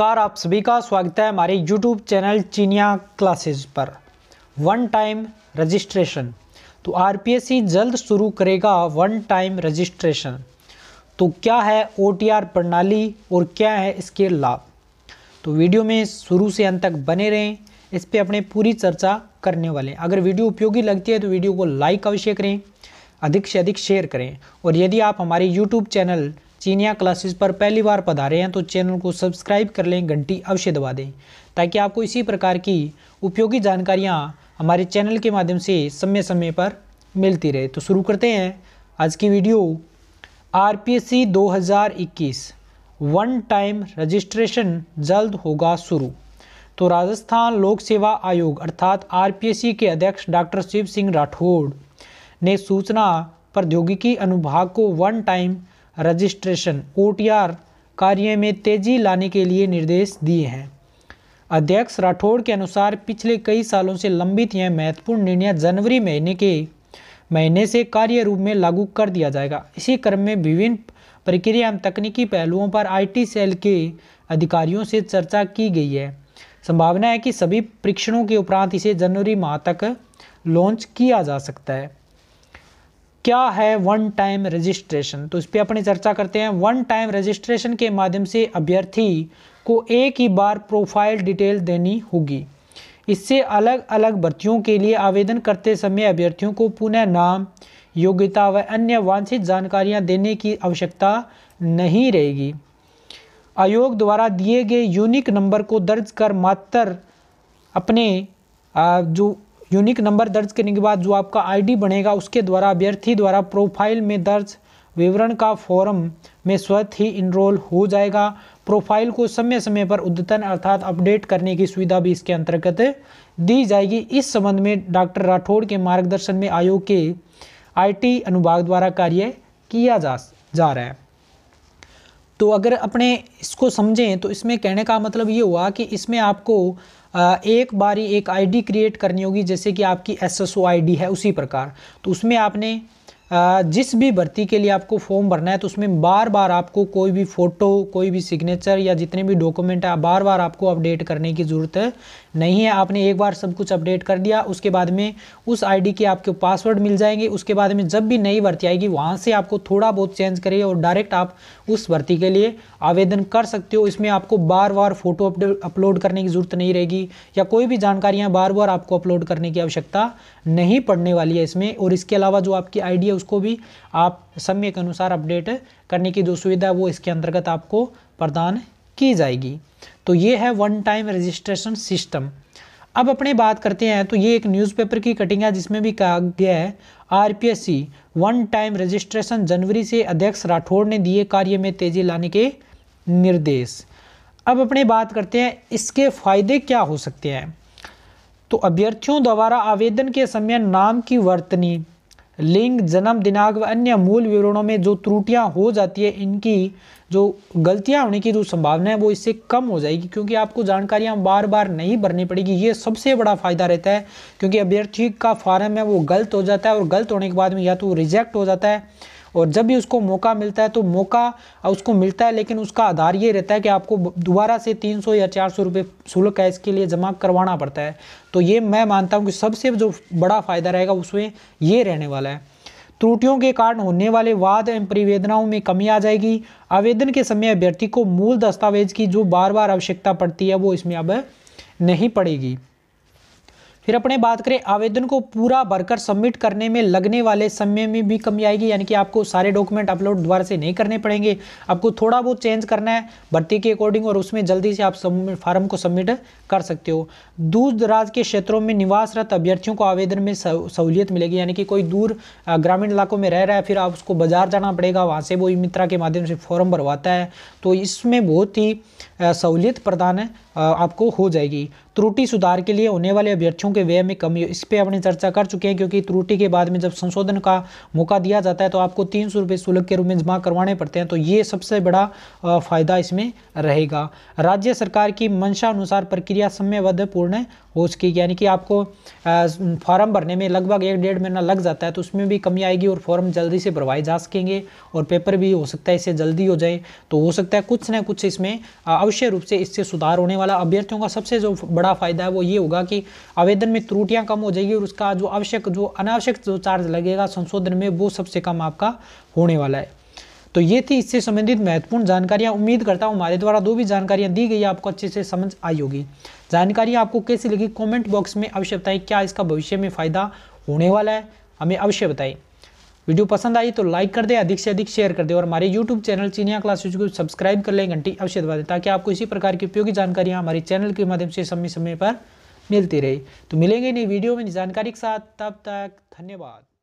नमस्कार आप सभी का स्वागत है हमारे YouTube चैनल चीनिया क्लासेस पर वन टाइम रजिस्ट्रेशन तो आर जल्द शुरू करेगा वन टाइम रजिस्ट्रेशन तो क्या है ओ प्रणाली और क्या है इसके लाभ तो वीडियो में शुरू से अंत तक बने रहें इस पर अपने पूरी चर्चा करने वाले हैं अगर वीडियो उपयोगी लगती है तो वीडियो को लाइक अवश्य करें अधिक से अधिक शेयर करें और यदि आप हमारे यूट्यूब चैनल चीनिया क्लासेस पर पहली बार पधारे हैं तो चैनल को सब्सक्राइब कर लें घंटी अवश्य दबा दें ताकि आपको इसी प्रकार की उपयोगी जानकारियाँ हमारे चैनल के माध्यम से समय समय पर मिलती रहे तो शुरू करते हैं आज की वीडियो हजार 2021 वन टाइम रजिस्ट्रेशन जल्द होगा शुरू तो राजस्थान लोक सेवा आयोग अर्थात सी के अध्यक्ष डॉक्टर शिव सिंह राठौड़ ने सूचना प्रौद्योगिकी अनुभाग को वन टाइम रजिस्ट्रेशन ओ कार्य में तेजी लाने के लिए निर्देश दिए हैं अध्यक्ष राठौड़ के अनुसार पिछले कई सालों से लंबित यह महत्वपूर्ण निर्णय जनवरी महीने के महीने से कार्य रूप में लागू कर दिया जाएगा इसी क्रम में विभिन्न प्रक्रिया एवं तकनीकी पहलुओं पर आईटी सेल के अधिकारियों से चर्चा की गई है संभावना है कि सभी परीक्षणों के उपरांत इसे जनवरी माह तक लॉन्च किया जा सकता है क्या है वन टाइम रजिस्ट्रेशन तो इस पर अपनी चर्चा करते हैं वन टाइम रजिस्ट्रेशन के माध्यम से अभ्यर्थी को एक ही बार प्रोफाइल डिटेल देनी होगी इससे अलग अलग भर्तियों के लिए आवेदन करते समय अभ्यर्थियों को पुनः नाम योग्यता व अन्य वांछित जानकारियां देने की आवश्यकता नहीं रहेगी आयोग द्वारा दिए गए यूनिक नंबर को दर्ज कर मात्र अपने जो यूनिक नंबर दर्ज करने के बाद जो आपका आईडी बनेगा उसके द्वारा अभ्यर्थी द्वारा प्रोफाइल में दर्ज विवरण का फॉर्म में स्वतः ही इनरोल हो जाएगा प्रोफाइल को समय समय पर उद्यतन अर्थात अपडेट करने की सुविधा भी इसके अंतर्गत दी जाएगी इस संबंध में डॉक्टर राठौड़ के मार्गदर्शन में आयोग के आई अनुभाग द्वारा कार्य किया जा जा रहा है तो अगर अपने इसको समझें तो इसमें कहने का मतलब ये हुआ कि इसमें आपको एक बारी एक आईडी क्रिएट करनी होगी जैसे कि आपकी एस एस है उसी प्रकार तो उसमें आपने जिस भी भर्ती के लिए आपको फॉर्म भरना है तो उसमें बार बार आपको कोई भी फ़ोटो कोई भी सिग्नेचर या जितने भी डॉक्यूमेंट है बार बार आपको अपडेट करने की ज़रूरत नहीं है आपने एक बार सब कुछ अपडेट कर दिया उसके बाद में उस आईडी के आपके पासवर्ड मिल जाएंगे उसके बाद में जब भी नई भर्ती आएगी वहाँ से आपको थोड़ा बहुत चेंज करिए और डायरेक्ट आप उस भर्ती के लिए आवेदन कर सकते हो इसमें आपको बार बार फ़ोटो अपलोड करने की ज़रूरत नहीं रहेगी या कोई भी जानकारियाँ बार बार आपको अपलोड करने की आवश्यकता नहीं पड़ने वाली है इसमें और इसके अलावा जो आपकी आई है उसको भी आप समय के अनुसार अपडेट करने की जो सुविधा वो इसके अंतर्गत आपको प्रदान की जाएगी तो ये है वन टाइम रजिस्ट्रेशन सिस्टम अब अपने बात करते हैं तो ये एक न्यूज़पेपर की कटिंग है जिसमें भी कहा गया है आरपीएससी वन टाइम रजिस्ट्रेशन जनवरी से अध्यक्ष राठौड़ ने दिए कार्य में तेजी लाने के निर्देश अब अपने बात करते हैं इसके फायदे क्या हो सकते हैं तो अभ्यर्थियों द्वारा आवेदन के समय नाम की वर्तनी लिंग जन्म दिनांक व अन्य मूल विवरणों में जो त्रुटियां हो जाती है इनकी जो गलतियां होने की जो संभावना है वो इससे कम हो जाएगी क्योंकि आपको जानकारियां बार बार नहीं भरनी पड़ेगी ये सबसे बड़ा फ़ायदा रहता है क्योंकि अभ्यर्थी का फॉर्म है वो गलत हो जाता है और गलत होने के बाद में या तो रिजेक्ट हो जाता है और जब भी उसको मौका मिलता है तो मौका उसको मिलता है लेकिन उसका आधार ये रहता है कि आपको दोबारा से तीन सौ या चार सौ रुपये शुल्क है इसके लिए जमा करवाना पड़ता है तो ये मैं मानता हूँ कि सबसे जो बड़ा फ़ायदा रहेगा उसमें ये रहने वाला है त्रुटियों के कारण होने वाले वाद एवं परिवेदनाओं में कमी आ जाएगी आवेदन के समय अभ्यर्थी को मूल दस्तावेज की जो बार बार आवश्यकता पड़ती है वो इसमें अब नहीं पड़ेगी फिर अपने बात करें आवेदन को पूरा भरकर सबमिट करने में लगने वाले समय में भी कमी आएगी यानी कि आपको सारे डॉक्यूमेंट अपलोड दोबारा से नहीं करने पड़ेंगे आपको थोड़ा बहुत चेंज करना है भर्ती के अकॉर्डिंग और उसमें जल्दी से आप फॉर्म को सबमिट कर सकते हो दूर दराज के क्षेत्रों में निवासरत अभ्यर्थियों को आवेदन में सहूलियत मिलेगी यानी कि कोई दूर ग्रामीण इलाकों में रह रहा है फिर आप उसको बाजार जाना पड़ेगा वहाँ से वो मित्रा के माध्यम से फॉर्म भरवाता है तो इसमें बहुत ही सहूलियत प्रदान आपको हो जाएगी त्रुटि सुधार के लिए होने वाले अभ्यर्थियों के व्यय में कमी इस पर अपनी चर्चा कर चुके हैं क्योंकि त्रुटि के बाद में जब संशोधन का मौका दिया जाता है तो आपको तीन सौ रुपये शुल्क के रूप में जमा करवाने पड़ते हैं तो ये सबसे बड़ा फ़ायदा इसमें रहेगा राज्य सरकार की मंशा अनुसार प्रक्रिया समयबद्ध पूर्ण हो चुकी यानी कि आपको फॉर्म भरने में लगभग एक डेढ़ महीना लग जाता है तो उसमें भी कमी आएगी और फॉर्म जल्दी से भरवाए जा सकेंगे और पेपर भी हो सकता है इससे जल्दी हो जाए तो हो सकता है कुछ ना कुछ इसमें अवश्य रूप से इससे सुधार होने वाला वाला अभ्यर्थियों का सबसे जो बड़ा फ़ायदा है वो ये होगा कि आवेदन में त्रुटियां कम हो जाएगी और उसका जो आवश्यक जो अनावश्यक जो चार्ज लगेगा संशोधन में वो सबसे कम आपका होने वाला है तो ये थी इससे संबंधित महत्वपूर्ण जानकारियां उम्मीद करता हूँ हमारे द्वारा दो भी जानकारियां दी गई आपको अच्छे से समझ आई होगी जानकारियाँ आपको कैसी लगी कॉमेंट बॉक्स में अवश्य बताएं क्या इसका भविष्य में फ़ायदा होने वाला है हमें अवश्य बताएं वीडियो पसंद आई तो लाइक कर दे अधिक से अधिक शेयर कर दे और हमारे यूट्यूब चैनल चीनिया क्लासेज को सब्सक्राइब कर लें घंटी अवश्य दबा दें ताकि आपको इसी प्रकार की उपयोगी जानकारियाँ हमारे चैनल के माध्यम से समय समय पर मिलती रही तो मिलेंगे नई वीडियो में जानकारी के साथ तब तक धन्यवाद